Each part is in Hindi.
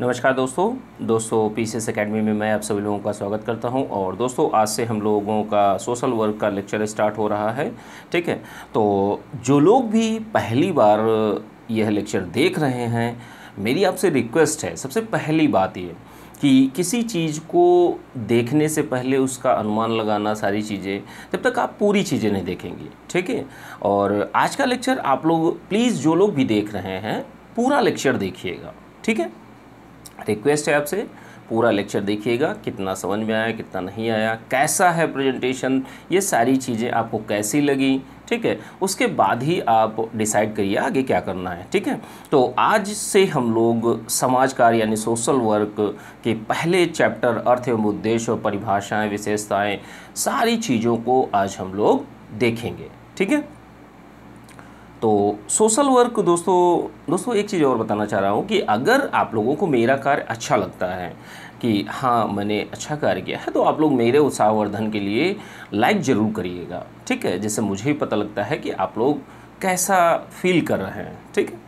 नमस्कार दोस्तों दोस्तों पी पीसीएस एकेडमी में मैं आप सभी लोगों का स्वागत करता हूं और दोस्तों आज से हम लोगों का सोशल वर्क का लेक्चर स्टार्ट हो रहा है ठीक है तो जो लोग भी पहली बार यह लेक्चर देख रहे हैं मेरी आपसे रिक्वेस्ट है सबसे पहली बात ये कि किसी चीज़ को देखने से पहले उसका अनुमान लगाना सारी चीज़ें जब तक आप पूरी चीज़ें नहीं देखेंगे ठीक है और आज का लेक्चर आप लोग प्लीज़ जो लोग भी देख रहे हैं पूरा लेक्चर देखिएगा ठीक है रिक्वेस्ट है आपसे पूरा लेक्चर देखिएगा कितना समझ में आया कितना नहीं आया कैसा है प्रेजेंटेशन ये सारी चीज़ें आपको कैसी लगी ठीक है उसके बाद ही आप डिसाइड करिए आगे क्या करना है ठीक है तो आज से हम लोग समाज कार्य यानी सोशल वर्क के पहले चैप्टर अर्थ एवं उद्देश्य और परिभाषाएँ विशेषताएँ सारी चीज़ों को आज हम लोग देखेंगे ठीक है तो सोशल वर्क दोस्तों दोस्तों एक चीज़ और बताना चाह रहा हूँ कि अगर आप लोगों को मेरा कार्य अच्छा लगता है कि हाँ मैंने अच्छा कार्य किया है तो आप लोग मेरे उत्साहवर्धन के लिए लाइक ज़रूर करिएगा ठीक है जिससे मुझे भी पता लगता है कि आप लोग कैसा फील कर रहे हैं ठीक है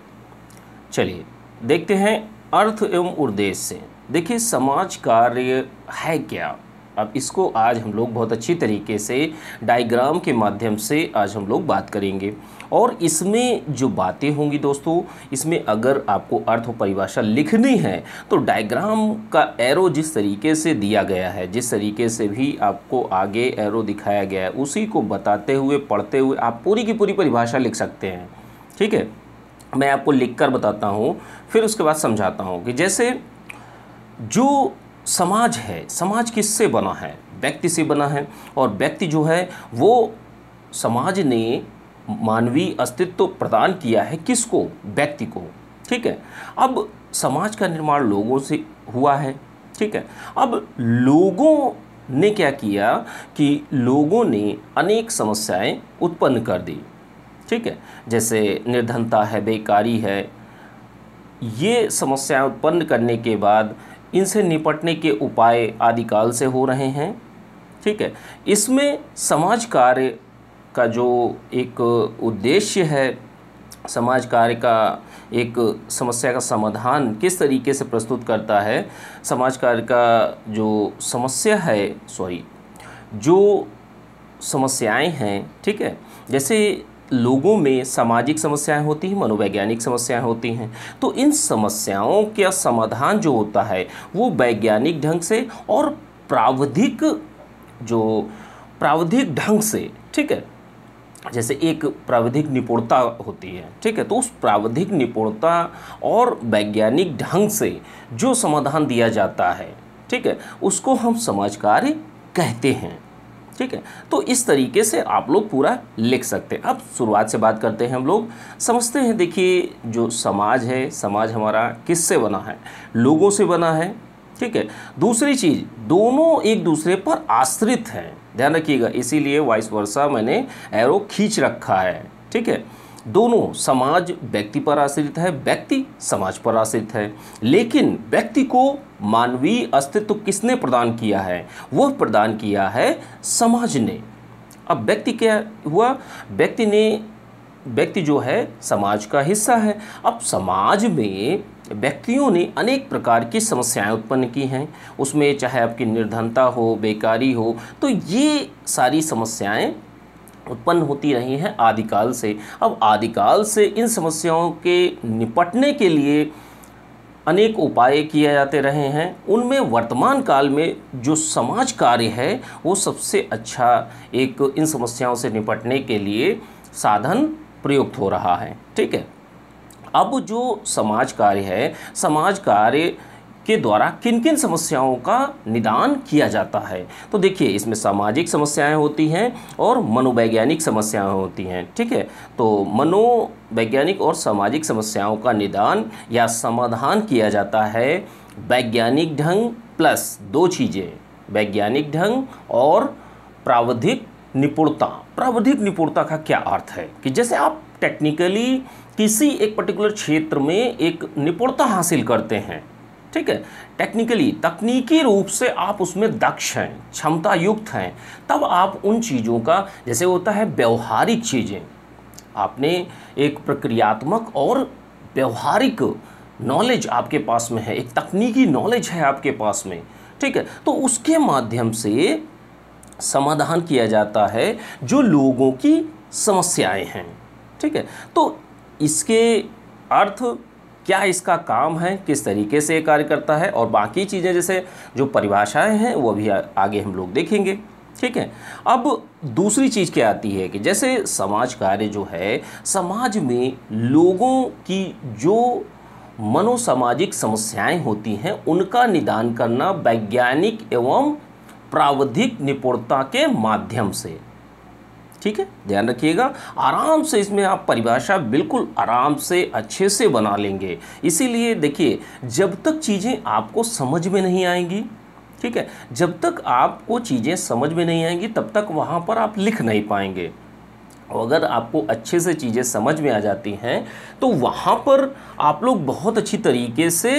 चलिए देखते हैं अर्थ एवं उद्देश्य से देखिए समाज कार्य है क्या अब इसको आज हम लोग बहुत अच्छी तरीके से डायग्राम के माध्यम से आज हम लोग बात करेंगे और इसमें जो बातें होंगी दोस्तों इसमें अगर आपको अर्थ परिभाषा लिखनी है तो डायग्राम का एरो जिस तरीके से दिया गया है जिस तरीके से भी आपको आगे एरो दिखाया गया है उसी को बताते हुए पढ़ते हुए आप पूरी की पूरी परिभाषा लिख सकते हैं ठीक है मैं आपको लिख कर बताता हूँ फिर उसके बाद समझाता हूँ कि जैसे जो समाज है समाज किससे बना है व्यक्ति से बना है और व्यक्ति जो है वो समाज ने मानवीय अस्तित्व प्रदान किया है किसको व्यक्ति को ठीक है अब समाज का निर्माण लोगों से हुआ है ठीक है अब लोगों ने क्या किया कि लोगों ने अनेक समस्याएं उत्पन्न कर दी ठीक है जैसे निर्धनता है बेकारी है ये समस्याएं उत्पन्न करने के बाद इनसे निपटने के उपाय आदिकाल से हो रहे हैं ठीक है इसमें समाज कार्य का जो एक उद्देश्य है समाज कार्य का एक समस्या का समाधान किस तरीके से प्रस्तुत करता है समाज कार्य का जो समस्या है सॉरी जो समस्याएं हैं ठीक है जैसे लोगों में सामाजिक समस्याएं होती हैं मनोवैज्ञानिक समस्याएं होती हैं तो इन समस्याओं का समाधान जो होता है वो वैज्ञानिक ढंग से और प्रावधिक जो प्रावधिक ढंग से ठीक है जैसे एक प्रावधिक निपुणता होती है ठीक है तो उस प्रावधिक निपुणता और वैज्ञानिक ढंग से जो समाधान दिया जाता है ठीक है उसको हम समाज कार्य कहते हैं ठीक है तो इस तरीके से आप लोग पूरा लिख सकते हैं अब शुरुआत से बात करते हैं हम लोग समझते हैं देखिए जो समाज है समाज हमारा किससे बना है लोगों से बना है ठीक है दूसरी चीज़ दोनों एक दूसरे पर आश्रित हैं ध्यान रखिएगा इसीलिए वाइस वर्षा मैंने एरो खींच रखा है ठीक है दोनों समाज व्यक्ति पर आश्रित है व्यक्ति समाज पर आश्रित है लेकिन व्यक्ति को मानवीय अस्तित्व किसने प्रदान किया है वह प्रदान किया है समाज ने अब व्यक्ति क्या हुआ व्यक्ति ने व्यक्ति जो है समाज का हिस्सा है अब समाज में व्यक्तियों ने अनेक प्रकार की समस्याएं उत्पन्न की हैं उसमें चाहे आपकी निर्धनता हो बेकारी हो तो ये सारी समस्याएं उत्पन्न होती रही हैं आदिकाल से अब आदिकाल से इन समस्याओं के निपटने के लिए अनेक उपाय किए जाते रहे हैं उनमें वर्तमान काल में जो समाज कार्य है वो सबसे अच्छा एक इन समस्याओं से निपटने के लिए साधन प्रयुक्त हो रहा है ठीक है अब जो समाज कार्य है समाज कार्य के द्वारा किन किन समस्याओं का निदान किया जाता है तो देखिए इसमें सामाजिक समस्याएं होती हैं और मनोवैज्ञानिक समस्याएं होती हैं ठीक है तो मनोवैज्ञानिक और सामाजिक समस्याओं का निदान या समाधान किया जाता है वैज्ञानिक ढंग प्लस दो चीज़ें वैज्ञानिक ढंग और प्रावधिक निपुणता प्रावधिक निपुणता का क्या अर्थ है कि जैसे आप टेक्निकली किसी एक पर्टिकुलर क्षेत्र में एक निपुणता हासिल करते हैं ठीक है टेक्निकली तकनीकी रूप से आप उसमें दक्ष हैं क्षमता युक्त हैं तब आप उन चीज़ों का जैसे होता है व्यवहारिक चीज़ें आपने एक प्रक्रियात्मक और व्यवहारिक नॉलेज आपके पास में है एक तकनीकी नॉलेज है आपके पास में ठीक है तो उसके माध्यम से समाधान किया जाता है जो लोगों की समस्याएं हैं ठीक है तो इसके अर्थ क्या इसका काम है किस तरीके से ये कार्य करता है और बाकी चीज़ें जैसे जो परिभाषाएं हैं वो भी आगे हम लोग देखेंगे ठीक है अब दूसरी चीज़ क्या आती है कि जैसे समाज कार्य जो है समाज में लोगों की जो मनोसामाजिक समस्याएं होती हैं उनका निदान करना वैज्ञानिक एवं प्रावधिक निपुणता के माध्यम से ठीक है ध्यान रखिएगा आराम से इसमें आप परिभाषा बिल्कुल आराम से अच्छे से बना लेंगे इसीलिए देखिए जब तक चीज़ें आपको समझ में नहीं आएंगी ठीक है जब तक आपको चीज़ें समझ में नहीं आएंगी तब तक वहाँ पर आप लिख नहीं पाएंगे और अगर आपको अच्छे से चीज़ें समझ में आ जाती हैं तो वहाँ पर आप लोग बहुत अच्छी तरीके से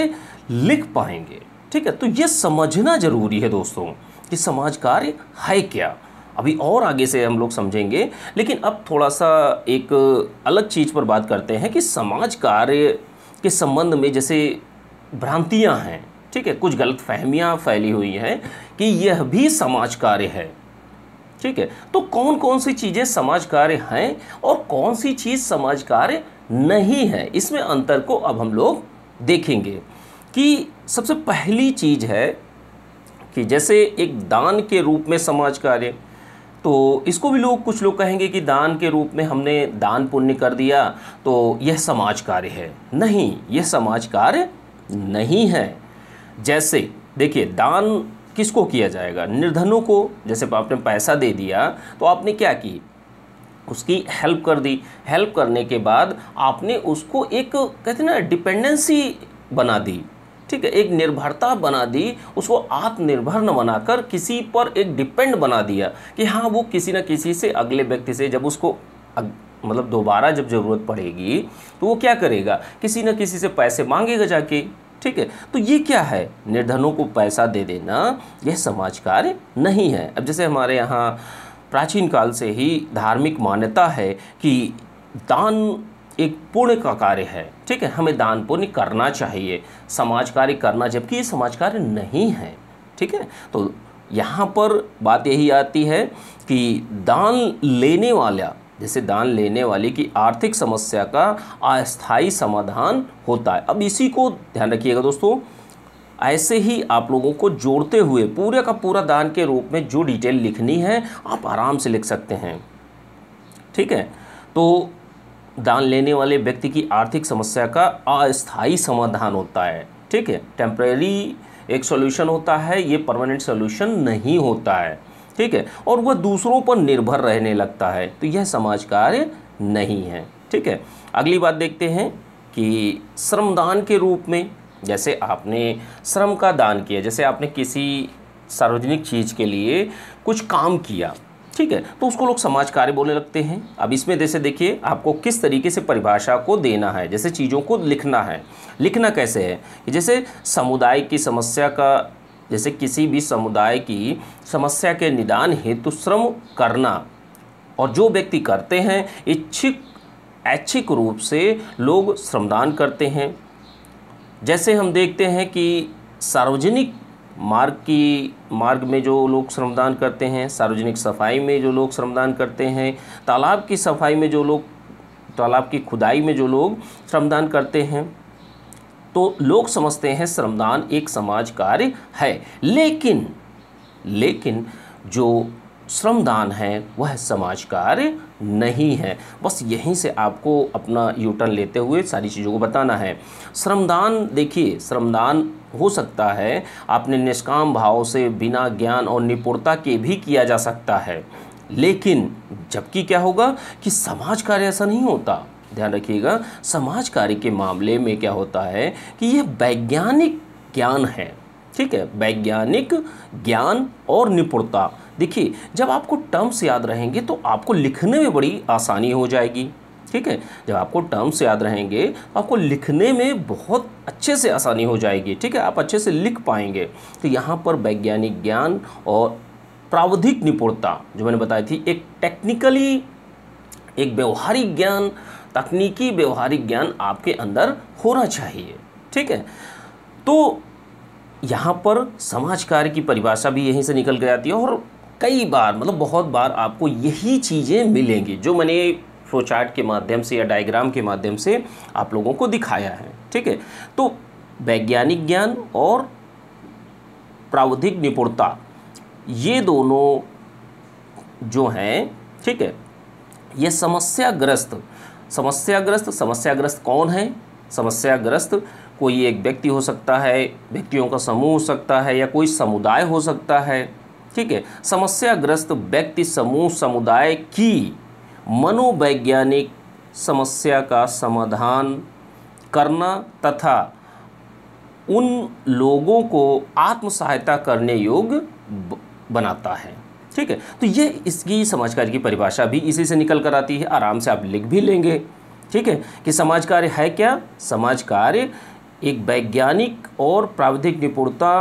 लिख पाएंगे ठीक है तो ये समझना ज़रूरी है दोस्तों कि समाज कार्य है क्या अभी और आगे से हम लोग समझेंगे लेकिन अब थोड़ा सा एक अलग चीज़ पर बात करते हैं कि समाज कार्य के संबंध में जैसे भ्रांतियाँ हैं ठीक है कुछ गलत फहमियाँ फैली हुई हैं कि यह भी समाज कार्य है ठीक है तो कौन कौन सी चीज़ें समाज कार्य हैं और कौन सी चीज़ समाज कार्य नहीं है इसमें अंतर को अब हम लोग देखेंगे कि सबसे पहली चीज़ है कि जैसे एक दान के रूप में समाज कार्य तो इसको भी लोग कुछ लोग कहेंगे कि दान के रूप में हमने दान पुण्य कर दिया तो यह समाज कार्य है नहीं यह समाज कार्य नहीं है जैसे देखिए दान किसको किया जाएगा निर्धनों को जैसे आपने पैसा दे दिया तो आपने क्या की उसकी हेल्प कर दी हेल्प करने के बाद आपने उसको एक कहते ना डिपेंडेंसी बना दी ठीक है एक निर्भरता बना दी उसको आत्मनिर्भर न बनाकर किसी पर एक डिपेंड बना दिया कि हाँ वो किसी न किसी से अगले व्यक्ति से जब उसको अग... मतलब दोबारा जब ज़रूरत पड़ेगी तो वो क्या करेगा किसी न किसी से पैसे मांगेगा जाके ठीक है तो ये क्या है निर्धनों को पैसा दे देना यह समाज कार्य नहीं है अब जैसे हमारे यहाँ प्राचीन काल से ही धार्मिक मान्यता है कि दान एक पुण्य का कार्य है ठीक है हमें दान पुण्य करना चाहिए समाज कार्य करना जबकि ये समाज कार्य नहीं है ठीक है तो यहाँ पर बात यही आती है कि दान लेने वाला जैसे दान लेने वाले की आर्थिक समस्या का अस्थायी समाधान होता है अब इसी को ध्यान रखिएगा दोस्तों ऐसे ही आप लोगों को जोड़ते हुए पूरे का पूरा दान के रूप में जो डिटेल लिखनी है आप आराम से लिख सकते हैं ठीक है तो दान लेने वाले व्यक्ति की आर्थिक समस्या का अस्थायी समाधान होता है ठीक है टेम्प्रेरी एक सोल्यूशन होता है ये परमानेंट सोल्यूशन नहीं होता है ठीक है और वह दूसरों पर निर्भर रहने लगता है तो यह समाज कार्य नहीं है ठीक है अगली बात देखते हैं कि श्रमदान के रूप में जैसे आपने श्रम का दान किया जैसे आपने किसी सार्वजनिक चीज़ के लिए कुछ काम किया ठीक है तो उसको लोग समाज कार्य बोलने लगते हैं अब इसमें जैसे देखिए आपको किस तरीके से परिभाषा को देना है जैसे चीज़ों को लिखना है लिखना कैसे है कि जैसे समुदाय की समस्या का जैसे किसी भी समुदाय की समस्या के निदान हेतु श्रम करना और जो व्यक्ति करते हैं इच्छिक ऐच्छिक रूप से लोग श्रमदान करते हैं जैसे हम देखते हैं कि सार्वजनिक मार्ग की मार्ग में जो लोग श्रमदान करते हैं सार्वजनिक सफाई में जो लोग श्रमदान करते हैं तालाब की सफाई में जो लोग तालाब की खुदाई में जो लोग श्रमदान करते हैं तो लोग समझते हैं श्रमदान एक समाज कार्य है लेकिन लेकिन जो श्रमदान है वह समाज कार्य नहीं है बस यहीं से आपको अपना यूटर्न लेते हुए सारी चीज़ों को बताना है श्रमदान देखिए श्रमदान हो सकता है आपने निष्काम भाव से बिना ज्ञान और निपुणता के भी किया जा सकता है लेकिन जबकि क्या होगा कि समाज कार्य ऐसा नहीं होता ध्यान रखिएगा समाज कार्य के मामले में क्या होता है कि यह वैज्ञानिक ज्ञान है ठीक है वैज्ञानिक ज्ञान और निपुणता देखिए जब आपको टर्म्स याद रहेंगे तो आपको लिखने में बड़ी आसानी हो जाएगी ठीक है जब आपको टर्म्स याद रहेंगे तो आपको लिखने में बहुत अच्छे से आसानी हो जाएगी ठीक है आप अच्छे से लिख पाएंगे तो यहाँ पर वैज्ञानिक ज्ञान और प्रावधिक निपुणता जो मैंने बताई थी एक टेक्निकली एक व्यवहारिक ज्ञान तकनीकी व्यवहारिक ज्ञान आपके अंदर होना चाहिए ठीक है तो यहाँ पर समाज कार्य की परिभाषा भी यहीं से निकल के आती है और कई बार मतलब बहुत बार आपको यही चीज़ें मिलेंगी जो मैंने फ्लोचार्ट के माध्यम से या डायग्राम के माध्यम से आप लोगों को दिखाया है ठीक है तो वैज्ञानिक ज्ञान और प्रावधिक निपुणता ये दोनों जो हैं ठीक है ये समस्याग्रस्त समस्याग्रस्त समस्याग्रस्त कौन है समस्याग्रस्त कोई एक व्यक्ति हो सकता है व्यक्तियों का समूह हो सकता है या कोई समुदाय हो सकता है ठीक है समस्याग्रस्त व्यक्ति समूह समुदाय की मनोवैज्ञानिक समस्या का समाधान करना तथा उन लोगों को आत्म सहायता करने योग्य बनाता है ठीक है तो ये इसकी समाज कार्य की परिभाषा भी इसी से निकल कर आती है आराम से आप लिख भी लेंगे ठीक है कि समाज कार्य है क्या समाज कार्य एक वैज्ञानिक और प्राविधिक निपुणता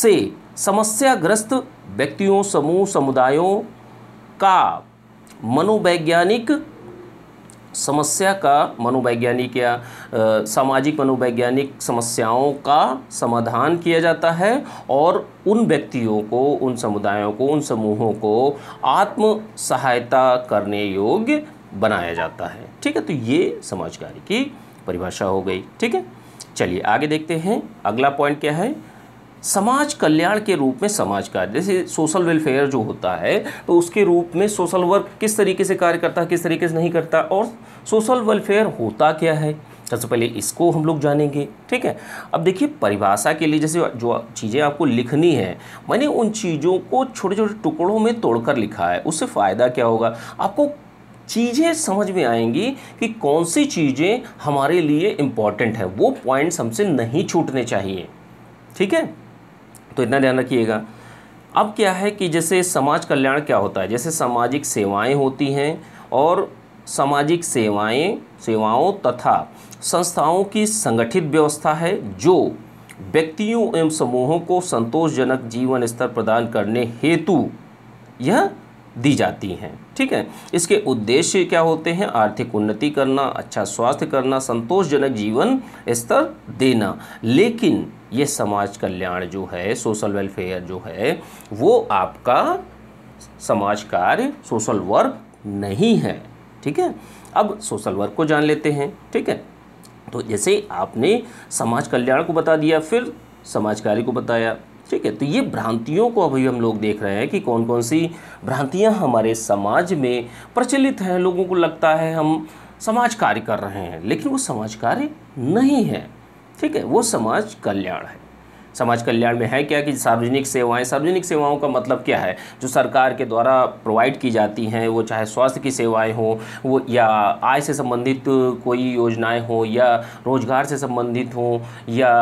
से समस्याग्रस्त व्यक्तियों समूह समुदायों का मनोवैज्ञानिक समस्या का मनोवैज्ञानिक या सामाजिक मनोवैज्ञानिक समस्याओं का समाधान किया जाता है और उन व्यक्तियों को उन समुदायों को उन समूहों को आत्म सहायता करने योग्य बनाया जाता है ठीक है तो ये समाजकारी की परिभाषा हो गई ठीक है चलिए आगे देखते हैं अगला पॉइंट क्या है समाज कल्याण के रूप में समाज कार्य जैसे सोशल वेलफेयर जो होता है तो उसके रूप में सोशल वर्क किस तरीके से कार्य करता है किस तरीके से नहीं करता और सोशल वेलफेयर होता क्या है सबसे पहले इसको हम लोग जानेंगे ठीक है अब देखिए परिभाषा के लिए जैसे जो चीज़ें आपको लिखनी है मैंने उन चीज़ों को छोटे छोटे टुकड़ों में तोड़कर लिखा है उससे फ़ायदा क्या होगा आपको चीज़ें समझ में आएंगी कि कौन सी चीज़ें हमारे लिए इम्पॉर्टेंट है वो पॉइंट्स हमसे नहीं छूटने चाहिए ठीक है तो इतना ध्यान रखिएगा अब क्या है कि जैसे समाज कल्याण क्या होता है जैसे सामाजिक सेवाएं होती हैं और सामाजिक सेवाएं सेवाओं तथा संस्थाओं की संगठित व्यवस्था है जो व्यक्तियों एवं समूहों को संतोषजनक जीवन स्तर प्रदान करने हेतु यह दी जाती हैं ठीक है इसके उद्देश्य क्या होते हैं आर्थिक उन्नति करना अच्छा स्वास्थ्य करना संतोषजनक जीवन स्तर देना लेकिन ये समाज कल्याण जो है सोशल वेलफेयर जो है वो आपका समाज कार्य सोशल वर्क नहीं है ठीक है अब सोशल वर्क को जान लेते हैं ठीक है तो जैसे आपने समाज कल्याण को बता दिया फिर समाज कार्य को बताया ठीक है तो ये भ्रांतियों को अभी हम लोग देख रहे हैं कि कौन कौन सी भ्रांतियां हमारे समाज में प्रचलित हैं लोगों को लगता है हम समाज कार्य कर रहे हैं लेकिन वो समाज कार्य नहीं है ठीक है वो समाज कल्याण है समाज कल्याण में है क्या कि सार्वजनिक सेवाएं सार्वजनिक सेवाओं का मतलब क्या है जो सरकार के द्वारा प्रोवाइड की जाती हैं वो चाहे स्वास्थ्य की सेवाएं हो वो या आय से संबंधित कोई योजनाएं हो या रोजगार से संबंधित हो या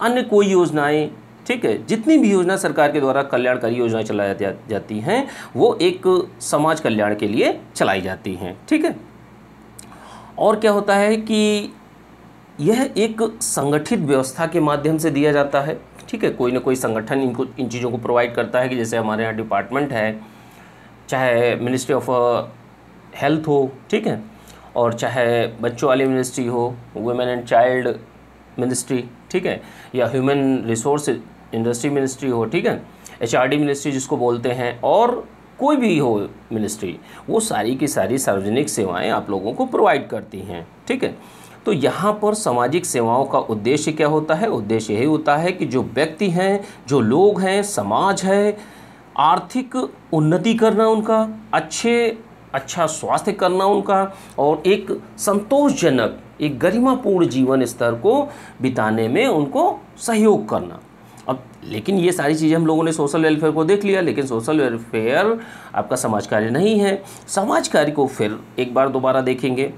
अन्य कोई योजनाएं ठीक है जितनी भी योजना सरकार के द्वारा कल्याणकारी योजना चलाई जा, जाती हैं वो एक समाज कल्याण के लिए चलाई जाती हैं ठीक है और क्या होता है कि यह एक संगठित व्यवस्था के माध्यम से दिया जाता है ठीक है कोई ना कोई संगठन इनको इन चीज़ों को प्रोवाइड करता है कि जैसे हमारे यहाँ डिपार्टमेंट है चाहे मिनिस्ट्री ऑफ हेल्थ हो ठीक है और चाहे बच्चों वाली मिनिस्ट्री हो वुमेन एंड चाइल्ड मिनिस्ट्री ठीक है या ह्यूमन रिसोर्स इंडस्ट्री मिनिस्ट्री हो ठीक है एच मिनिस्ट्री जिसको बोलते हैं और कोई भी हो मिनिस्ट्री वो सारी की सारी सार्वजनिक सेवाएं आप लोगों को प्रोवाइड करती हैं ठीक है तो यहाँ पर सामाजिक सेवाओं का उद्देश्य क्या होता है उद्देश्य यही होता है कि जो व्यक्ति हैं जो लोग हैं समाज है आर्थिक उन्नति करना उनका अच्छे अच्छा स्वास्थ्य करना उनका और एक संतोषजनक एक गरिमापूर्ण जीवन स्तर को बिताने में उनको सहयोग करना अब लेकिन ये सारी चीज़ें हम लोगों ने सोशल वेलफेयर को देख लिया लेकिन सोशल वेलफेयर आपका समाज कार्य नहीं है समाज कार्य को फिर एक बार दोबारा देखेंगे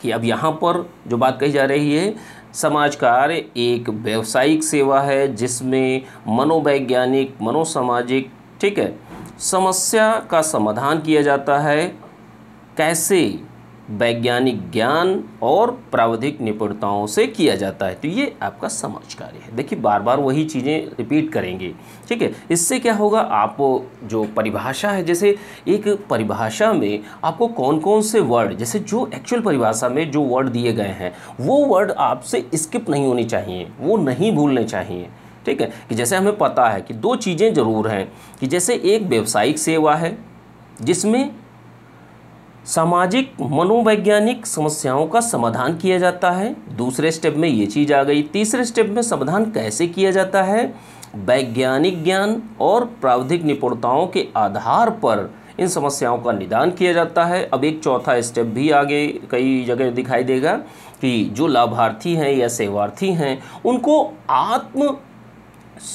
कि अब यहाँ पर जो बात कही जा रही है समाज कार्य एक व्यावसायिक सेवा है जिसमें मनोवैज्ञानिक मनोसामाजिक ठीक है समस्या का समाधान किया जाता है कैसे वैज्ञानिक ज्ञान और प्रावधिक निपुणताओं से किया जाता है तो ये आपका समझ कार्य है देखिए बार बार वही चीज़ें रिपीट करेंगे ठीक है इससे क्या होगा आप जो परिभाषा है जैसे एक परिभाषा में आपको कौन कौन से वर्ड जैसे जो एक्चुअल परिभाषा में जो वर्ड दिए गए हैं वो वर्ड आपसे स्किप नहीं होने चाहिए वो नहीं भूलने चाहिए ठीक है कि जैसे हमें पता है कि दो चीज़ें ज़रूर हैं कि जैसे एक व्यावसायिक सेवा है जिसमें सामाजिक मनोवैज्ञानिक समस्याओं का समाधान किया जाता है दूसरे स्टेप में ये चीज़ आ गई तीसरे स्टेप में समाधान कैसे किया जाता है वैज्ञानिक ज्ञान और प्राविधिक निपुणताओं के आधार पर इन समस्याओं का निदान किया जाता है अब एक चौथा स्टेप भी आगे कई जगह दिखाई देगा कि जो लाभार्थी हैं या सेवार्थी हैं उनको आत्म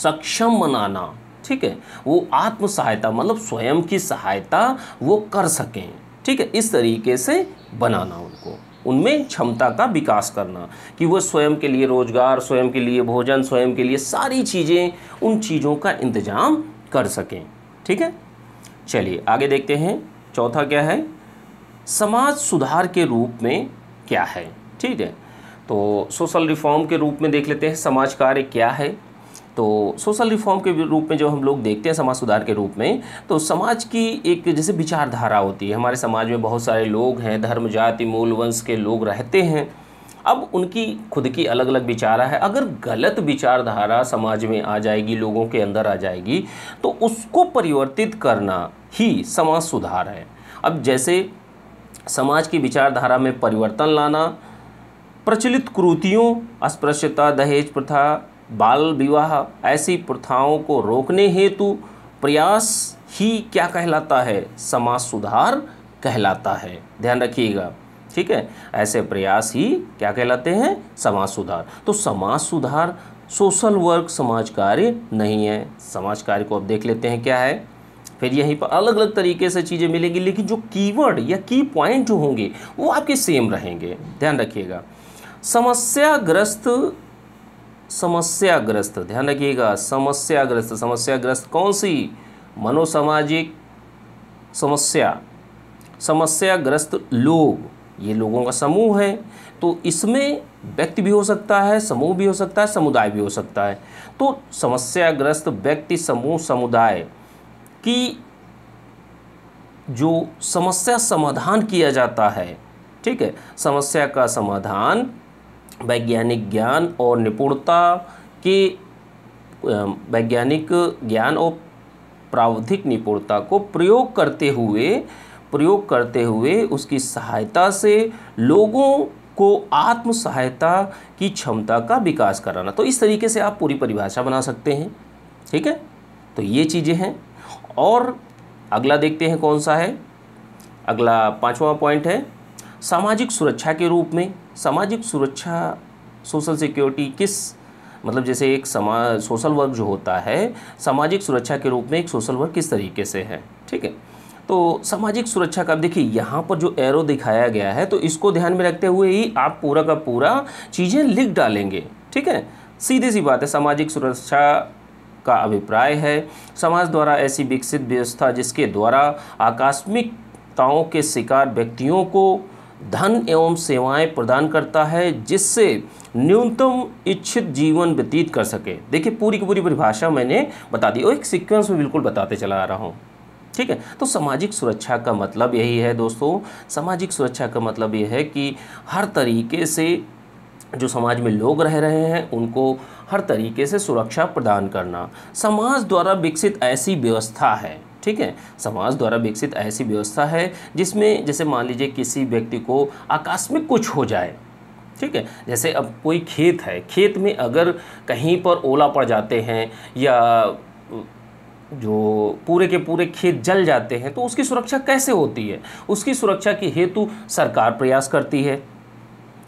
सक्षम बनाना ठीक है वो आत्म सहायता मतलब स्वयं की सहायता वो कर सकें ठीक है इस तरीके से बनाना उनको उनमें क्षमता का विकास करना कि वो स्वयं के लिए रोज़गार स्वयं के लिए भोजन स्वयं के लिए सारी चीज़ें उन चीज़ों का इंतज़ाम कर सकें ठीक है चलिए आगे देखते हैं चौथा क्या है समाज सुधार के रूप में क्या है ठीक है तो सोशल रिफॉर्म के रूप में देख लेते हैं समाज कार्य क्या है तो सोशल रिफॉर्म के रूप में जब हम लोग देखते हैं समाज सुधार के रूप में तो समाज की एक जैसे विचारधारा होती है हमारे समाज में बहुत सारे लोग हैं धर्म जाति मूल वंश के लोग रहते हैं अब उनकी खुद की अलग अलग विचारा है अगर गलत विचारधारा समाज में आ जाएगी लोगों के अंदर आ जाएगी तो उसको परिवर्तित करना ही समाज सुधार है अब जैसे समाज की विचारधारा में परिवर्तन लाना प्रचलित क्रूतियों अस्पृश्यता दहेज प्रथा बाल विवाह ऐसी प्रथाओं को रोकने हेतु प्रयास ही क्या कहलाता है समाज सुधार कहलाता है ध्यान रखिएगा ठीक है ऐसे प्रयास ही क्या कहलाते हैं समाज सुधार तो समाज सुधार सोशल वर्क समाज कार्य नहीं है समाज कार्य को अब देख लेते हैं क्या है फिर यहीं पर अलग अलग तरीके से चीज़ें मिलेंगी लेकिन जो कीवर्ड या की पॉइंट जो होंगे वो आपके सेम रहेंगे ध्यान रखिएगा समस्याग्रस्त समस्याग्रस्त ध्यान रखिएगा समस्याग्रस्त समस्याग्रस्त कौन सी मनोसामाजिक समस्या समस्याग्रस्त लोग ये लोगों का समूह है तो इसमें व्यक्ति भी हो सकता है समूह भी हो सकता है समुदाय भी हो सकता है तो समस्याग्रस्त व्यक्ति समूह समुदाय की जो समस्या समाधान किया जाता है ठीक है समस्या का समाधान वैज्ञानिक ज्ञान और निपुणता की वैज्ञानिक ज्ञान और प्रावधिक निपुणता को प्रयोग करते हुए प्रयोग करते हुए उसकी सहायता से लोगों को आत्म सहायता की क्षमता का विकास कराना तो इस तरीके से आप पूरी परिभाषा बना सकते हैं ठीक है तो ये चीज़ें हैं और अगला देखते हैं कौन सा है अगला पांचवा पॉइंट है सामाजिक सुरक्षा के रूप में सामाजिक सुरक्षा सोशल सिक्योरिटी किस मतलब जैसे एक समाज सोशल वर्क जो होता है सामाजिक सुरक्षा के रूप में एक सोशल वर्क किस तरीके से है ठीक है तो सामाजिक सुरक्षा का देखिए यहाँ पर जो एरो दिखाया गया है तो इसको ध्यान में रखते हुए ही आप पूरा का पूरा चीज़ें लिख डालेंगे ठीक है सीधी सी बात है सामाजिक सुरक्षा का अभिप्राय है समाज द्वारा ऐसी विकसित व्यवस्था जिसके द्वारा आकस्मिकताओं के शिकार व्यक्तियों को धन एवं सेवाएं प्रदान करता है जिससे न्यूनतम इच्छित जीवन व्यतीत कर सके देखिए पूरी की पूरी परिभाषा मैंने बता दी और एक सीक्वेंस में बिल्कुल बताते चला आ रहा हूँ ठीक है तो सामाजिक सुरक्षा का मतलब यही है दोस्तों सामाजिक सुरक्षा का मतलब ये है कि हर तरीके से जो समाज में लोग रह रहे हैं उनको हर तरीके से सुरक्षा प्रदान करना समाज द्वारा विकसित ऐसी व्यवस्था है ठीक है समाज द्वारा विकसित ऐसी व्यवस्था है जिसमें जैसे मान लीजिए किसी व्यक्ति को आकस्मिक कुछ हो जाए ठीक है जैसे अब कोई खेत है खेत में अगर कहीं पर ओला पड़ जाते हैं या जो पूरे के पूरे खेत जल जाते हैं तो उसकी सुरक्षा कैसे होती है उसकी सुरक्षा की हेतु सरकार प्रयास करती है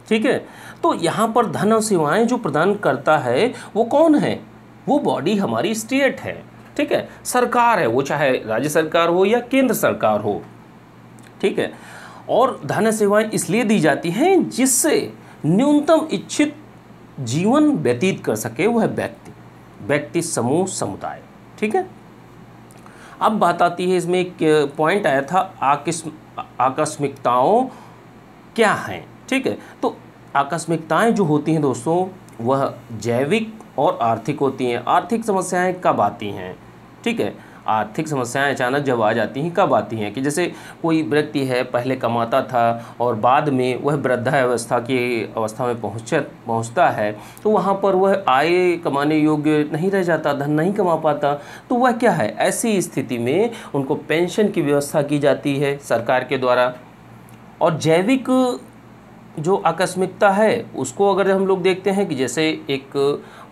ठीक है तो यहाँ पर धन और सेवाएँ जो प्रदान करता है वो कौन है वो बॉडी हमारी स्टेट है ठीक है सरकार है वो चाहे राज्य सरकार हो या केंद्र सरकार हो ठीक है और धन सेवाएं इसलिए दी जाती हैं जिससे न्यूनतम इच्छित जीवन व्यतीत कर सके वह व्यक्ति व्यक्ति समूह समुदाय ठीक है अब बात आती है इसमें एक पॉइंट आया था आकस्म आकस्मिकताओं क्या हैं ठीक है तो आकस्मिकताएं जो होती हैं दोस्तों वह जैविक और आर्थिक होती हैं आर्थिक समस्याएं कब आती हैं ठीक है आर्थिक समस्याएं अचानक जब आ जाती हैं कब आती हैं कि जैसे कोई व्यक्ति है पहले कमाता था और बाद में वह वृद्धावस्था की अवस्था में पहुँच पहुँचता है तो वहाँ पर वह आय कमाने योग्य नहीं रह जाता धन नहीं कमा पाता तो वह क्या है ऐसी स्थिति में उनको पेंशन की व्यवस्था की जाती है सरकार के द्वारा और जैविक जो आकस्मिकता है उसको अगर हम लोग देखते हैं कि जैसे एक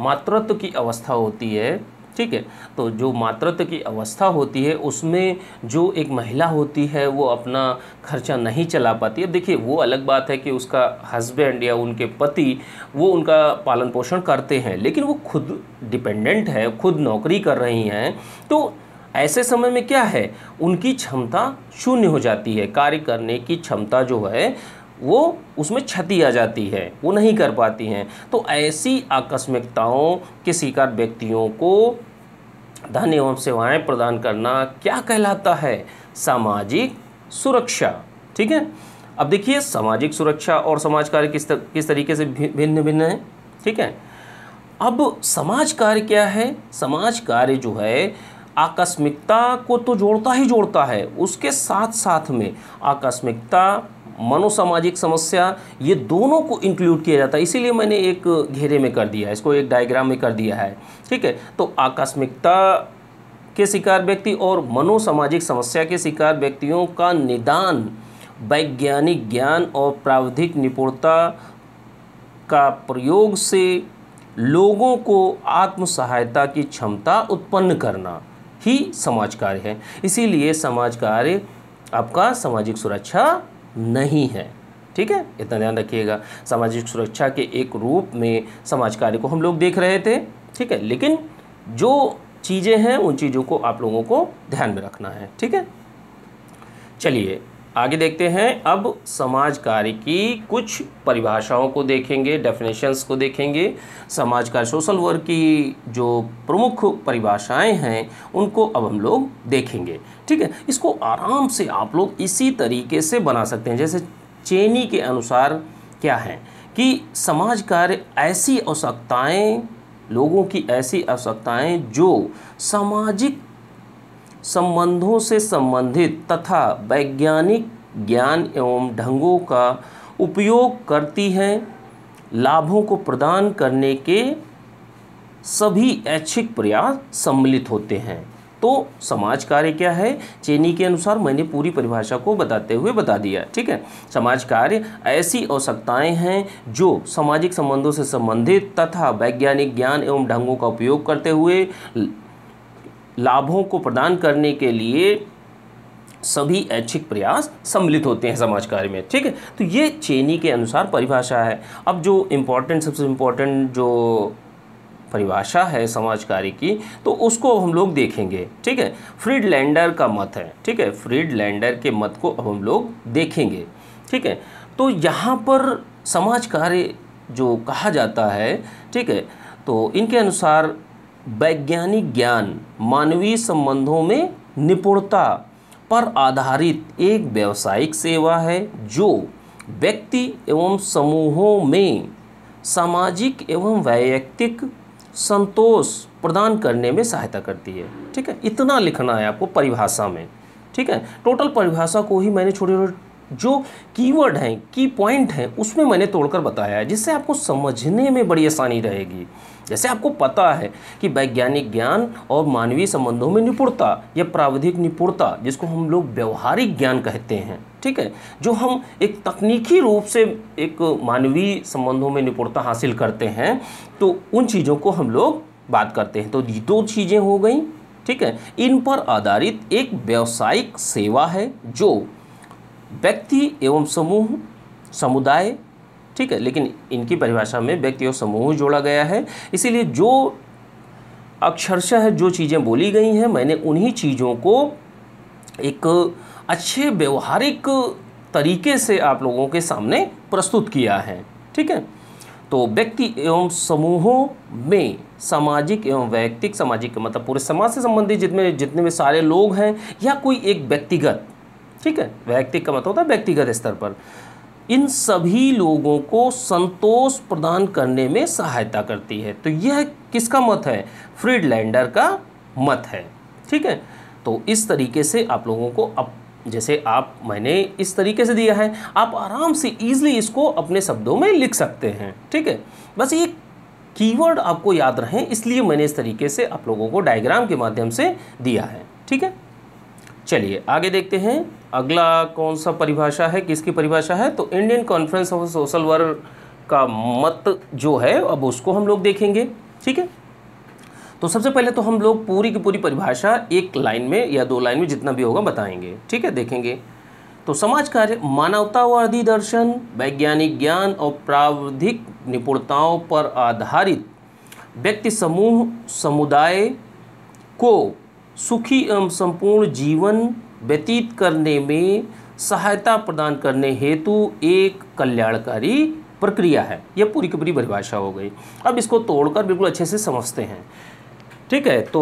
मातृत्व की अवस्था होती है ठीक है तो जो मातृत्व की अवस्था होती है उसमें जो एक महिला होती है वो अपना खर्चा नहीं चला पाती है देखिए वो अलग बात है कि उसका हस्बैंड या उनके पति वो उनका पालन पोषण करते हैं लेकिन वो खुद डिपेंडेंट है खुद नौकरी कर रही हैं तो ऐसे समय में क्या है उनकी क्षमता शून्य हो जाती है कार्य करने की क्षमता जो है वो उसमें क्षति आ जाती है वो नहीं कर पाती हैं तो ऐसी आकस्मिकताओं के शिकार व्यक्तियों को धन एवं सेवाएं प्रदान करना क्या कहलाता है सामाजिक सुरक्षा ठीक है अब देखिए सामाजिक सुरक्षा और समाज कार्य किस तर, किस तरीके से भिन्न भिन्न है ठीक है अब समाज कार्य क्या है समाज कार्य जो है आकस्मिकता को तो जोड़ता ही जोड़ता है उसके साथ साथ में आकस्मिकता मनोसामाजिक समस्या ये दोनों को इंक्लूड किया जाता है इसीलिए मैंने एक घेरे में कर दिया है इसको एक डायग्राम में कर दिया है ठीक है तो आकस्मिकता के शिकार व्यक्ति और मनोसामाजिक समस्या के शिकार व्यक्तियों का निदान वैज्ञानिक ज्ञान और प्राविधिक निपुणता का प्रयोग से लोगों को आत्म सहायता की क्षमता उत्पन्न करना ही समाज कार्य है इसीलिए समाज कार्य आपका सामाजिक सुरक्षा नहीं है ठीक है इतना ध्यान रखिएगा सामाजिक सुरक्षा के एक रूप में समाज कार्य को हम लोग देख रहे थे ठीक है लेकिन जो चीज़ें हैं उन चीज़ों को आप लोगों को ध्यान में रखना है ठीक है चलिए आगे देखते हैं अब समाज कार्य की कुछ परिभाषाओं को देखेंगे डेफिनेशंस को देखेंगे समाज कार्य सोशल वर्क की जो प्रमुख परिभाषाएं हैं उनको अब हम लोग देखेंगे ठीक है इसको आराम से आप लोग इसी तरीके से बना सकते हैं जैसे चेनी के अनुसार क्या है कि समाज कार्य ऐसी आवश्यकताएँ लोगों की ऐसी आवश्यकताएँ जो सामाजिक संबंधों से संबंधित तथा वैज्ञानिक ज्ञान एवं ढंगों का उपयोग करती हैं लाभों को प्रदान करने के सभी ऐच्छिक प्रयास सम्मिलित होते हैं तो समाज कार्य क्या है चेनी के अनुसार मैंने पूरी परिभाषा को बताते हुए बता दिया ठीक है समाज कार्य ऐसी आवश्यकताएं हैं जो सामाजिक संबंधों से संबंधित तथा वैज्ञानिक ज्ञान एवं ढंगों का उपयोग करते हुए लाभों को प्रदान करने के लिए सभी ऐच्छिक प्रयास सम्मिलित होते हैं समाज कार्य में ठीक है तो ये चेनी के अनुसार परिभाषा है अब जो इम्पोर्टेंट सबसे इम्पोर्टेंट जो परिभाषा है समाज कार्य की तो उसको हम लोग देखेंगे ठीक है फ्रीड लैंडर का मत है ठीक है फ्रीड लैंडर के मत को अब हम लोग देखेंगे ठीक है तो यहाँ पर समाज कार्य जो कहा जाता है ठीक है तो इनके अनुसार वैज्ञानिक ज्ञान मानवीय संबंधों में निपुणता पर आधारित एक व्यावसायिक सेवा है जो व्यक्ति एवं समूहों में सामाजिक एवं वैयक्तिक संतोष प्रदान करने में सहायता करती है ठीक है इतना लिखना है आपको परिभाषा में ठीक है टोटल परिभाषा को ही मैंने छोटे छोटे जो कीवर्ड हैं की पॉइंट हैं उसमें मैंने तोड़कर बताया है जिससे आपको समझने में बड़ी आसानी रहेगी जैसे आपको पता है कि वैज्ञानिक ज्ञान और मानवीय संबंधों में निपुणता या प्राविधिक निपुणता जिसको हम लोग व्यवहारिक ज्ञान कहते हैं ठीक है जो हम एक तकनीकी रूप से एक मानवीय संबंधों में निपुणता हासिल करते हैं तो उन चीज़ों को हम लोग बात करते हैं तो ये दो चीज़ें हो गई ठीक है इन पर आधारित एक व्यावसायिक सेवा है जो व्यक्ति एवं समूह समुदाय ठीक है लेकिन इनकी परिभाषा में व्यक्ति और समूह जोड़ा गया है इसीलिए जो अक्षरशः जो चीज़ें बोली गई हैं मैंने उन्हीं चीज़ों को एक अच्छे व्यवहारिक तरीके से आप लोगों के सामने प्रस्तुत किया है ठीक है तो व्यक्ति एवं समूहों में सामाजिक एवं वैयक्तिक सामाजिक मतलब पूरे समाज से संबंधित जितने जितने भी सारे लोग हैं या कोई एक व्यक्तिगत ठीक है वैयक्तिक का मतलब होता है व्यक्तिगत स्तर पर इन सभी लोगों को संतोष प्रदान करने में सहायता करती है तो यह किसका मत है फ्रीडलैंडर का मत है ठीक है तो इस तरीके से आप लोगों को अप जैसे आप मैंने इस तरीके से दिया है आप आराम से ईजिली इसको अपने शब्दों में लिख सकते हैं ठीक है बस ये कीवर्ड आपको याद रहें इसलिए मैंने इस तरीके से आप लोगों को डायग्राम के माध्यम से दिया है ठीक है चलिए आगे देखते हैं अगला कौन सा परिभाषा है किसकी परिभाषा है तो Indian conference of social work का मत जो है अब उसको हम लोग देखेंगे ठीक है तो सबसे पहले तो हम लोग पूरी की पूरी परिभाषा एक लाइन में या दो लाइन में जितना भी होगा बताएंगे ठीक है देखेंगे तो समाज कार्य मानवतावादी दर्शन वैज्ञानिक ज्ञान और प्रावधिक निपुणताओं पर आधारित व्यक्ति समूह समुदाय को सुखी एवं संपूर्ण जीवन व्यतीत करने में सहायता प्रदान करने हेतु एक कल्याणकारी प्रक्रिया है यह पूरी की पूरी परिभाषा हो गई अब इसको तोड़कर बिल्कुल अच्छे से समझते हैं ठीक है तो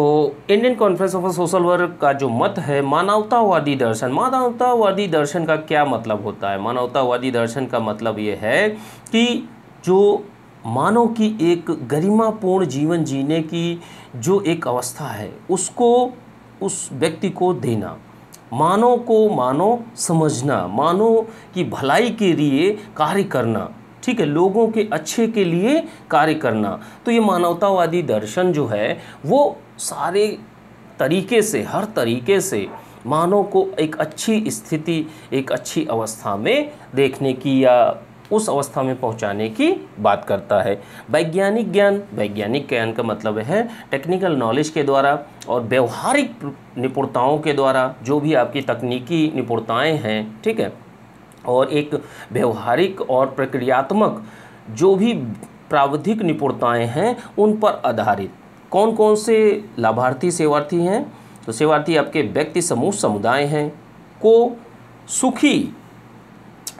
Indian conference of social work का जो मत है मानवतावादी दर्शन मानवतावादी दर्शन का क्या मतलब होता है मानवतावादी दर्शन का मतलब ये है कि जो मानव की एक गरिमापूर्ण जीवन जीने की जो एक अवस्था है उसको उस व्यक्ति को देना मानव को मानो समझना मानव की भलाई के लिए कार्य करना ठीक है लोगों के अच्छे के लिए कार्य करना तो ये मानवतावादी दर्शन जो है वो सारे तरीके से हर तरीके से मानव को एक अच्छी स्थिति एक अच्छी अवस्था में देखने की या उस अवस्था में पहुंचाने की बात करता है वैज्ञानिक ज्ञान वैज्ञानिक ज्ञान का मतलब है टेक्निकल नॉलेज के द्वारा और व्यवहारिक निपुणताओं के द्वारा जो भी आपकी तकनीकी निपुणताएँ हैं ठीक है और एक व्यवहारिक और प्रक्रियात्मक जो भी प्रावधिक निपुणताएँ हैं उन पर आधारित कौन कौन से लाभार्थी सेवार्थी हैं तो सेवार्थी आपके व्यक्ति समूह समुदाय हैं को सुखी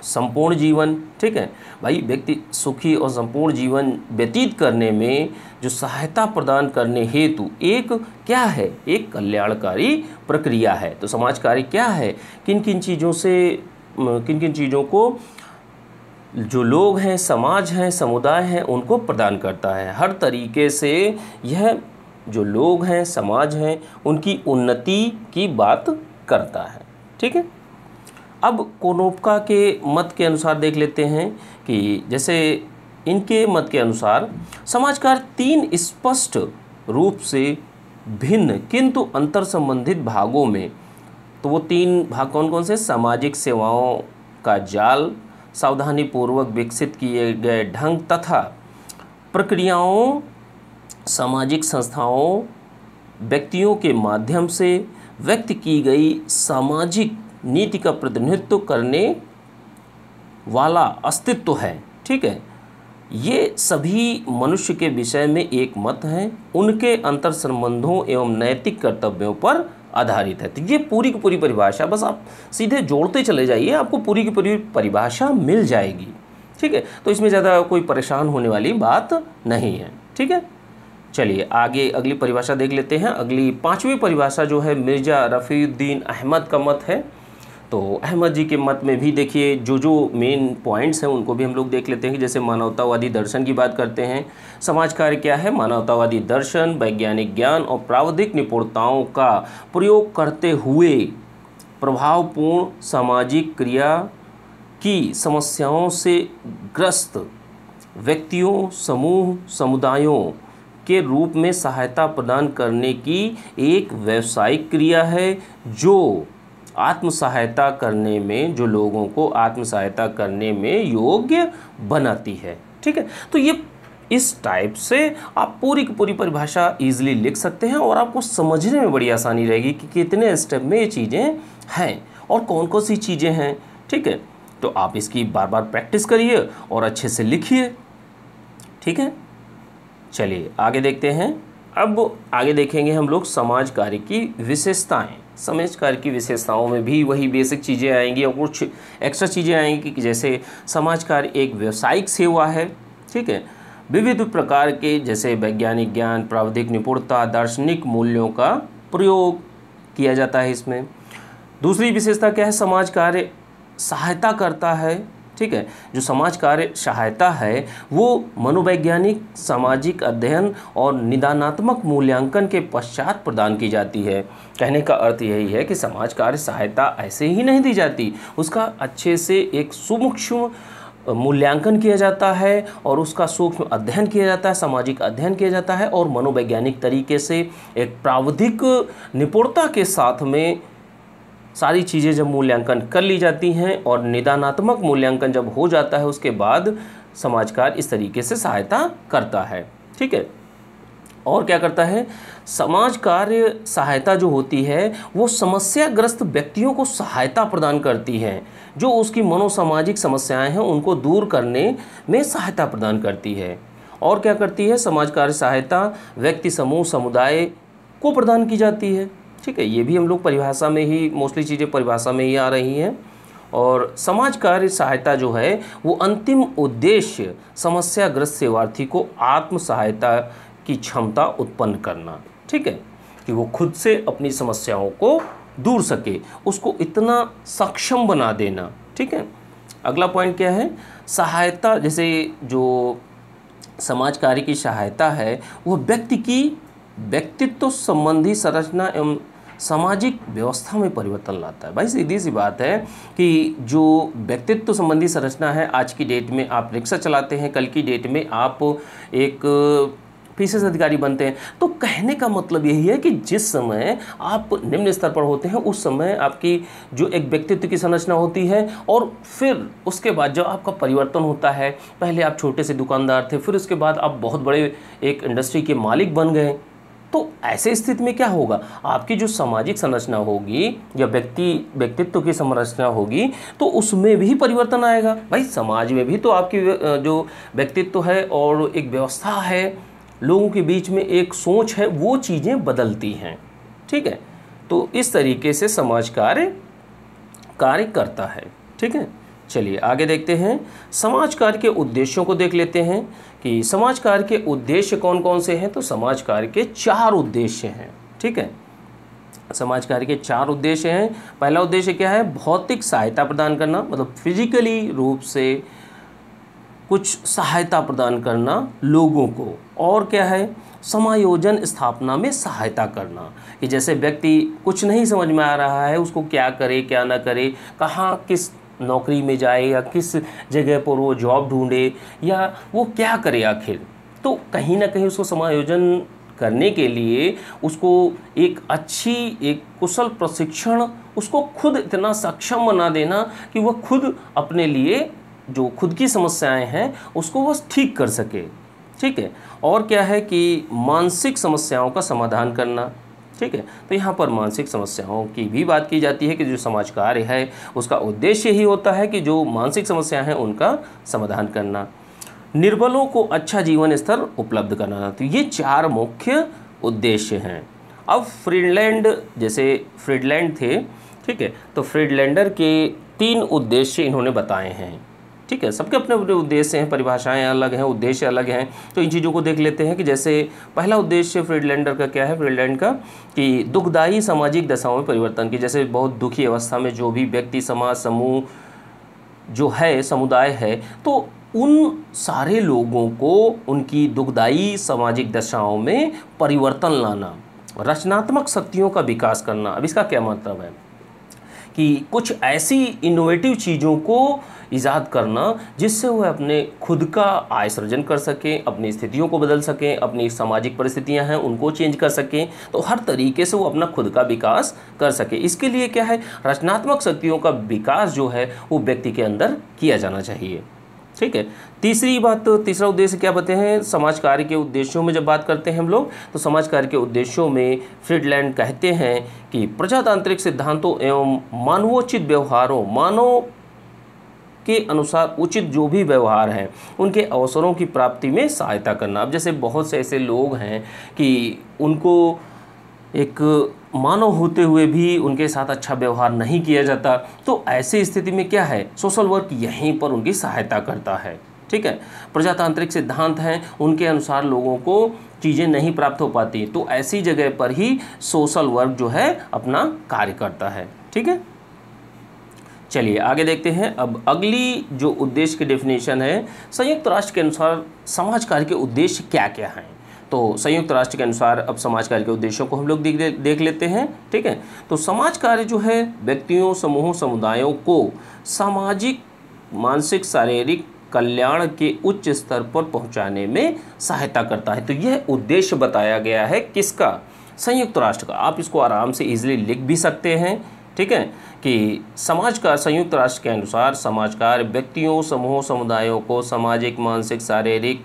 संपूर्ण जीवन ठीक है भाई व्यक्ति सुखी और संपूर्ण जीवन व्यतीत करने में जो सहायता प्रदान करने हेतु एक क्या है एक कल्याणकारी प्रक्रिया है तो समाज कार्य क्या है किन किन चीज़ों से किन किन चीज़ों को जो लोग हैं समाज हैं समुदाय हैं उनको प्रदान करता है हर तरीके से यह जो लोग हैं समाज हैं उनकी उन्नति की बात करता है ठीक है अब कोनोपका के मत के अनुसार देख लेते हैं कि जैसे इनके मत के अनुसार समाजकार तीन स्पष्ट रूप से भिन्न किंतु अंतर संबंधित भागों में तो वो तीन भाग कौन कौन से सामाजिक सेवाओं का जाल सावधानीपूर्वक विकसित किए गए ढंग तथा प्रक्रियाओं सामाजिक संस्थाओं व्यक्तियों के माध्यम से व्यक्त की गई सामाजिक नीति का प्रतिनिधित्व करने वाला अस्तित्व है ठीक है ये सभी मनुष्य के विषय में एक मत हैं उनके अंतर संबंधों एवं नैतिक कर्तव्यों पर आधारित है तो ये पूरी की पूरी परिभाषा बस आप सीधे जोड़ते चले जाइए आपको पूरी की पूरी परिभाषा मिल जाएगी ठीक है तो इसमें ज़्यादा कोई परेशान होने वाली बात नहीं है ठीक है चलिए आगे अगली परिभाषा देख लेते हैं अगली पांचवी परिभाषा जो है मिर्ज़ा रफ़ीउद्दीन अहमद का मत है तो अहमद जी के मत में भी देखिए जो जो मेन पॉइंट्स हैं उनको भी हम लोग देख लेते हैं जैसे मानवतावादी दर्शन की बात करते हैं समाज कार्य क्या है मानवतावादी दर्शन वैज्ञानिक ज्ञान और प्रावधिक निपुणताओं का प्रयोग करते हुए प्रभावपूर्ण सामाजिक क्रिया की समस्याओं से ग्रस्त व्यक्तियों समूह समुदायों के रूप में सहायता प्रदान करने की एक व्यावसायिक क्रिया है जो आत्म सहायता करने में जो लोगों को आत्म सहायता करने में योग्य बनाती है ठीक है तो ये इस टाइप से आप पूरी की पूरी परिभाषा ईजिली लिख सकते हैं और आपको समझने में बड़ी आसानी रहेगी कि कितने स्टेप में ये चीज़ें हैं और कौन कौन सी चीज़ें हैं ठीक है तो आप इसकी बार बार प्रैक्टिस करिए और अच्छे से लिखिए ठीक है चलिए आगे देखते हैं अब आगे देखेंगे हम लोग समाज कार्य की विशेषताएं समेज कार्य की विशेषताओं में भी वही बेसिक चीज़ें आएंगी और कुछ एक्स्ट्रा चीज़ें आएंगी कि जैसे समाज कार्य एक व्यावसायिक सेवा है ठीक है विविध प्रकार के जैसे वैज्ञानिक ज्ञान प्राविधिक निपुणता दार्शनिक मूल्यों का प्रयोग किया जाता है इसमें दूसरी विशेषता क्या है समाज कार्य सहायता करता है ठीक है जो समाज कार्य सहायता है वो मनोवैज्ञानिक सामाजिक अध्ययन और निदानात्मक मूल्यांकन के पश्चात प्रदान की जाती है कहने का अर्थ यही है कि समाज कार्य सहायता ऐसे ही नहीं दी जाती उसका अच्छे से एक सूक्ष्म मूल्यांकन किया जाता है और उसका सूक्ष्म अध्ययन किया जाता है सामाजिक अध्ययन किया जाता है और मनोवैज्ञानिक तरीके से एक प्रावधिक निपुणता के साथ में सारी चीज़ें जब मूल्यांकन कर ली जाती हैं और निदानात्मक मूल्यांकन जब हो जाता है उसके बाद समाजकार इस तरीके से सहायता करता है ठीक है और क्या करता है समाज कार्य सहायता जो होती है वो समस्याग्रस्त व्यक्तियों को सहायता प्रदान करती है जो उसकी मनोसामाजिक समस्याएं हैं उनको दूर करने में सहायता प्रदान करती है और क्या करती है समाज कार्य सहायता व्यक्ति समूह समुदाय को प्रदान की जाती है ठीक है ये भी हम लोग परिभाषा में ही मोस्टली चीज़ें परिभाषा में ही आ रही हैं और समाज कार्य सहायता जो है वो अंतिम उद्देश्य समस्याग्रस्त सेवार्थी को आत्म सहायता की क्षमता उत्पन्न करना ठीक है कि वो खुद से अपनी समस्याओं को दूर सके उसको इतना सक्षम बना देना ठीक है अगला पॉइंट क्या है सहायता जैसे जो समाज कार्य की सहायता है वह व्यक्ति की व्यक्तित्व संबंधी संरचना एवं सामाजिक व्यवस्था में परिवर्तन लाता है भाई सीधी सी बात है कि जो व्यक्तित्व संबंधी संरचना है आज की डेट में आप रिक्शा चलाते हैं कल की डेट में आप एक पीसीएस अधिकारी बनते हैं तो कहने का मतलब यही है कि जिस समय आप निम्न स्तर पर होते हैं उस समय आपकी जो एक व्यक्तित्व की संरचना होती है और फिर उसके बाद जब आपका परिवर्तन होता है पहले आप छोटे से दुकानदार थे फिर उसके बाद आप बहुत बड़े एक इंडस्ट्री के मालिक बन गए तो ऐसे स्थिति में क्या होगा आपकी जो सामाजिक संरचना होगी या व्यक्ति व्यक्तित्व की संरचना होगी तो उसमें भी परिवर्तन आएगा भाई समाज में भी तो आपकी जो व्यक्तित्व है और एक व्यवस्था है लोगों के बीच में एक सोच है वो चीज़ें बदलती हैं ठीक है तो इस तरीके से समाज कार्य कार्य करता है ठीक है चलिए आगे देखते हैं समाज कार्य के उद्देश्यों को देख लेते हैं कि समाज कार्य के उद्देश्य कौन कौन से हैं तो समाज कार्य के चार उद्देश्य हैं ठीक है समाज कार्य के चार उद्देश्य हैं पहला उद्देश्य क्या है भौतिक सहायता प्रदान करना मतलब फिजिकली रूप से कुछ सहायता प्रदान करना लोगों को और क्या है समायोजन स्थापना में सहायता करना कि जैसे व्यक्ति कुछ नहीं समझ में आ रहा है उसको क्या करे क्या ना करे कहाँ किस नौकरी में जाए या किस जगह पर वो जॉब ढूंढे या वो क्या करे आखिर तो कहीं ना कहीं उसको समायोजन करने के लिए उसको एक अच्छी एक कुशल प्रशिक्षण उसको खुद इतना सक्षम बना देना कि वह खुद अपने लिए जो खुद की समस्याएं हैं उसको वह ठीक कर सके ठीक है और क्या है कि मानसिक समस्याओं का समाधान करना ठीक है तो यहाँ पर मानसिक समस्याओं की भी बात की जाती है कि जो समाज कार्य है उसका उद्देश्य ही होता है कि जो मानसिक समस्याएं हैं उनका समाधान करना निर्बलों को अच्छा जीवन स्तर उपलब्ध कराना तो ये चार मुख्य उद्देश्य हैं अब फ्रीडलैंड जैसे फ्रीडलैंड थे ठीक है तो फ्रीडलैंडर के तीन उद्देश्य इन्होंने बताए हैं ठीक है सबके अपने अपने उद्देश्य हैं परिभाषाएं अलग हैं उद्देश्य अलग हैं तो इन चीज़ों को देख लेते हैं कि जैसे पहला उद्देश्य फ्रीडलैंडर का क्या है फ्रीडलैंड का कि दुखदायी सामाजिक दशाओं में परिवर्तन की जैसे बहुत दुखी अवस्था में जो भी व्यक्ति समाज समूह जो है समुदाय है तो उन सारे लोगों को उनकी दुखदायी सामाजिक दशाओं में परिवर्तन लाना रचनात्मक शक्तियों का विकास करना अब इसका क्या मतलब है कि कुछ ऐसी इनोवेटिव चीज़ों को ईजाद करना जिससे वह अपने खुद का आय सृजन कर सकें अपनी स्थितियों को बदल सकें अपनी सामाजिक परिस्थितियां हैं उनको चेंज कर सकें तो हर तरीके से वो अपना खुद का विकास कर सके इसके लिए क्या है रचनात्मक शक्तियों का विकास जो है वो व्यक्ति के अंदर किया जाना चाहिए ठीक है तीसरी बात तीसरा उद्देश्य क्या बताते हैं समाज कार्य के उद्देश्यों में जब बात करते हैं हम लोग तो समाज कार्य के उद्देश्यों में फ्रीडलैंड कहते हैं कि प्रजातांत्रिक सिद्धांतों एवं मानवोचित व्यवहारों मानव के अनुसार उचित जो भी व्यवहार हैं उनके अवसरों की प्राप्ति में सहायता करना अब जैसे बहुत से ऐसे लोग हैं कि उनको एक मानव होते हुए भी उनके साथ अच्छा व्यवहार नहीं किया जाता तो ऐसी स्थिति में क्या है सोशल वर्क यहीं पर उनकी सहायता करता है ठीक है प्रजातांत्रिक सिद्धांत हैं उनके अनुसार लोगों को चीज़ें नहीं प्राप्त हो पाती तो ऐसी जगह पर ही सोशल वर्क जो है अपना कार्य करता है ठीक है चलिए आगे देखते हैं अब अगली जो उद्देश्य की डेफिनेशन है संयुक्त राष्ट्र के अनुसार समाज कार्य के उद्देश्य क्या क्या हैं तो संयुक्त राष्ट्र के अनुसार अब समाज कार्य के उद्देश्यों को हम लोग देख लेते हैं ठीक है तो समाज कार्य जो है व्यक्तियों समूहों समुदायों को सामाजिक मानसिक शारीरिक कल्याण के उच्च स्तर पर पहुंचाने में सहायता करता है तो यह उद्देश्य बताया गया है किसका संयुक्त राष्ट्र का आप इसको आराम से इजीली लिख भी सकते हैं ठीक है कि समाज संयुक्त राष्ट्र के अनुसार समाज कार्य व्यक्तियों समूहों समुदायों को सामाजिक मानसिक शारीरिक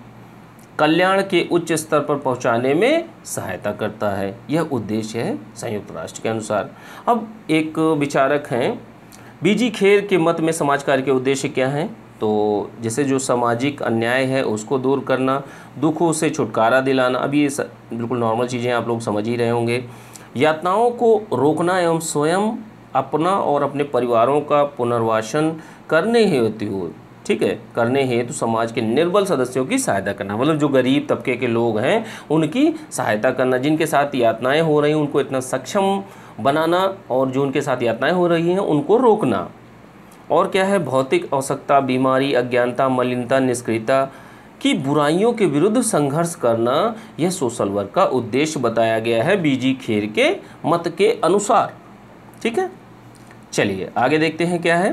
कल्याण के उच्च स्तर पर पहुंचाने में सहायता करता है यह उद्देश्य है संयुक्त राष्ट्र के अनुसार अब एक विचारक हैं बीजी खेर के मत में समाज कार्य के उद्देश्य क्या हैं तो जैसे जो सामाजिक अन्याय है उसको दूर करना दुखों से छुटकारा दिलाना अब ये बिल्कुल नॉर्मल चीज़ें आप लोग समझ ही रहे होंगे यातनाओं को रोकना एवं स्वयं अपना और अपने परिवारों का पुनर्वासन करने हेतु ठीक है करने हेतु तो समाज के निर्बल सदस्यों की सहायता करना मतलब जो गरीब तबके के लोग हैं उनकी सहायता करना जिनके साथ यातनाएं हो रही हैं उनको इतना सक्षम बनाना और जो उनके साथ यातनाएं हो रही हैं उनको रोकना और क्या है भौतिक आवश्यकता बीमारी अज्ञानता मलिनता निष्क्रियता की बुराइयों के विरुद्ध संघर्ष करना यह सोशल वर्क का उद्देश्य बताया गया है बीजी खेर के मत के अनुसार ठीक है चलिए आगे देखते हैं क्या है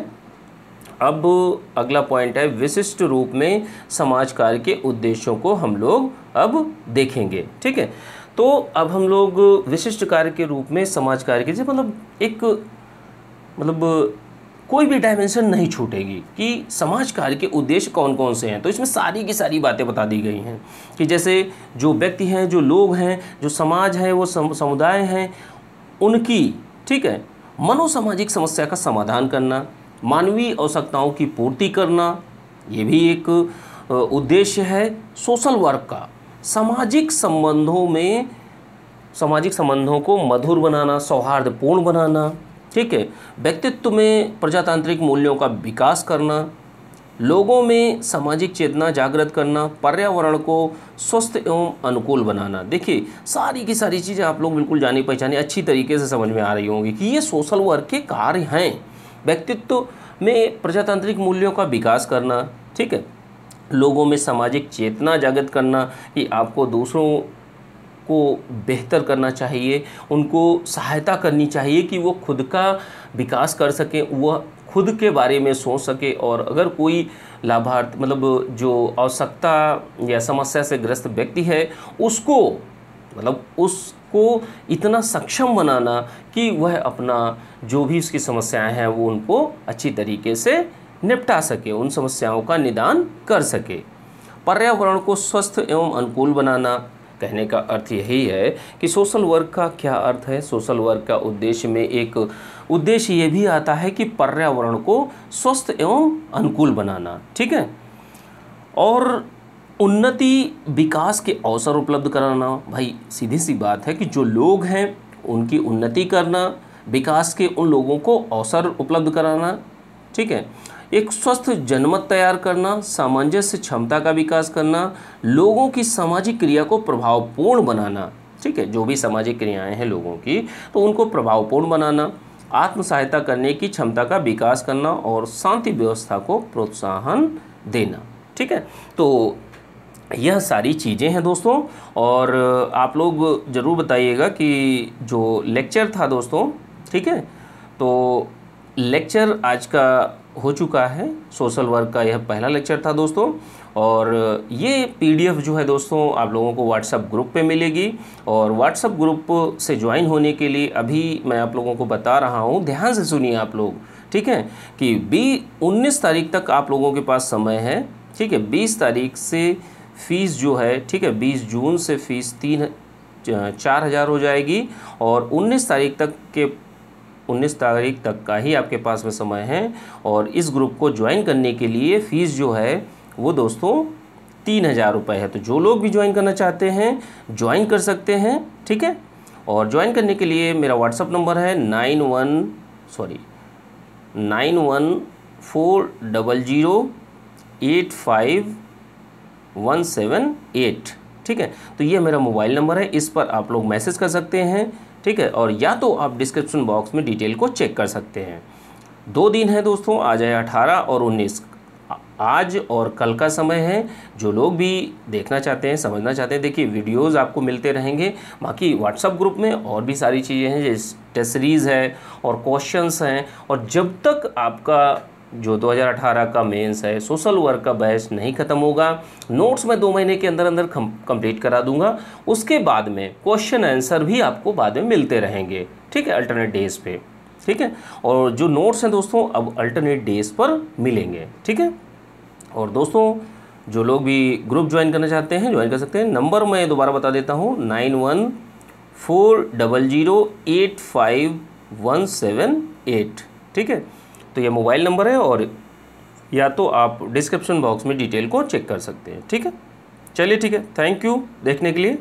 अब अगला पॉइंट है विशिष्ट रूप में समाज कार्य के उद्देश्यों को हम लोग अब देखेंगे ठीक है तो अब हम लोग विशिष्ट कार्य के रूप में समाज कार्य के जैसे मतलब एक मतलब कोई भी डायमेंशन नहीं छूटेगी कि समाज कार्य के उद्देश्य कौन कौन से हैं तो इसमें सारी की सारी बातें बता दी गई हैं कि जैसे जो व्यक्ति हैं जो लोग हैं जो समाज है वो समुदाय हैं उनकी ठीक है मनोसामाजिक समस्या का समाधान करना मानवीय आवश्यकताओं की पूर्ति करना ये भी एक उद्देश्य है सोशल वर्क का सामाजिक संबंधों में सामाजिक संबंधों को मधुर बनाना सौहार्दपूर्ण बनाना ठीक है व्यक्तित्व में प्रजातांत्रिक मूल्यों का विकास करना लोगों में सामाजिक चेतना जागृत करना पर्यावरण को स्वस्थ एवं अनुकूल बनाना देखिए सारी की सारी चीज़ें आप लोग बिल्कुल जानी पहचानी अच्छी तरीके से समझ में आ रही होंगी कि ये सोशल वर्क के कार्य हैं व्यक्तित्व में प्रजातांत्रिक मूल्यों का विकास करना ठीक है लोगों में सामाजिक चेतना जागृत करना कि आपको दूसरों को बेहतर करना चाहिए उनको सहायता करनी चाहिए कि वो खुद का विकास कर सकें वह खुद के बारे में सोच सके और अगर कोई लाभार्थी मतलब जो आवश्यकता या समस्या से ग्रस्त व्यक्ति है उसको मतलब उसको इतना सक्षम बनाना कि वह अपना जो भी उसकी समस्याएं हैं वो उनको अच्छी तरीके से निपटा सके उन समस्याओं का निदान कर सके पर्यावरण को स्वस्थ एवं अनुकूल बनाना कहने का अर्थ यही है कि सोशल वर्क का क्या अर्थ है सोशल वर्क का उद्देश्य में एक उद्देश्य ये भी आता है कि पर्यावरण को स्वस्थ एवं अनुकूल बनाना ठीक है और उन्नति विकास के अवसर उपलब्ध कराना भाई सीधी सी बात है कि जो लोग हैं उनकी उन्नति करना विकास के उन लोगों को अवसर उपलब्ध कराना ठीक है एक स्वस्थ जनमत तैयार करना सामंजस्य क्षमता का विकास करना लोगों की सामाजिक क्रिया को प्रभावपूर्ण बनाना ठीक है जो भी सामाजिक क्रियाएं हैं लोगों की तो उनको प्रभावपूर्ण बनाना आत्म सहायता करने की क्षमता का विकास करना और शांति व्यवस्था को प्रोत्साहन देना ठीक है तो यह सारी चीज़ें हैं दोस्तों और आप लोग ज़रूर बताइएगा कि जो लेक्चर था दोस्तों ठीक है तो लेक्चर आज का हो चुका है सोशल वर्क का यह पहला लेक्चर था दोस्तों और ये पीडीएफ जो है दोस्तों आप लोगों को व्हाट्सअप ग्रुप पे मिलेगी और व्हाट्सअप ग्रुप से ज्वाइन होने के लिए अभी मैं आप लोगों को बता रहा हूँ ध्यान से सुनिए आप लोग ठीक है कि बी उन्नीस तारीख तक आप लोगों के पास समय है ठीक है बीस तारीख से फ़ीस जो है ठीक है बीस जून से फ़ीस तीन चार हज़ार हो जाएगी और उन्नीस तारीख तक के 19 तारीख तक का ही आपके पास में समय है और इस ग्रुप को ज्वाइन करने के लिए फ़ीस जो है वो दोस्तों तीन हज़ार रुपये है तो जो लोग भी ज्वाइन करना चाहते हैं ज्वाइन कर सकते हैं ठीक है और ज्वाइन करने के लिए मेरा व्हाट्सअप नंबर है nine one sorry nine one four double zero eight five one seven eight ठीक है तो ये मेरा मोबाइल नंबर है इस पर आप लोग मैसेज कर सकते हैं ठीक है और या तो आप डिस्क्रिप्शन बॉक्स में डिटेल को चेक कर सकते हैं दो दिन है दोस्तों आज है अठारह और उन्नीस आज और कल का समय है जो लोग भी देखना चाहते हैं समझना चाहते हैं देखिए वीडियोस आपको मिलते रहेंगे बाकी व्हाट्सअप ग्रुप में और भी सारी चीज़ें हैं जैसे टेस्ट सीरीज़ है और क्वेश्चंस हैं और जब तक आपका जो 2018 का मेंस है सोशल वर्क का बहस नहीं ख़त्म होगा नोट्स मैं दो महीने के अंदर अंदर कंप्लीट करा दूंगा उसके बाद में क्वेश्चन आंसर भी आपको बाद में मिलते रहेंगे ठीक है अल्टरनेट डेज पे ठीक है और जो नोट्स हैं दोस्तों अब अल्टरनेट डेज पर मिलेंगे ठीक है और दोस्तों जो लोग भी ग्रुप ज्वाइन करना चाहते हैं ज्वाइन कर सकते हैं नंबर मैं दोबारा बता देता हूँ nine one four double zero eight five one seven eight ठीक है तो ये मोबाइल नंबर है और या तो आप डिस्क्रिप्शन बॉक्स में डिटेल को चेक कर सकते हैं ठीक है चलिए ठीक है थैंक यू देखने के लिए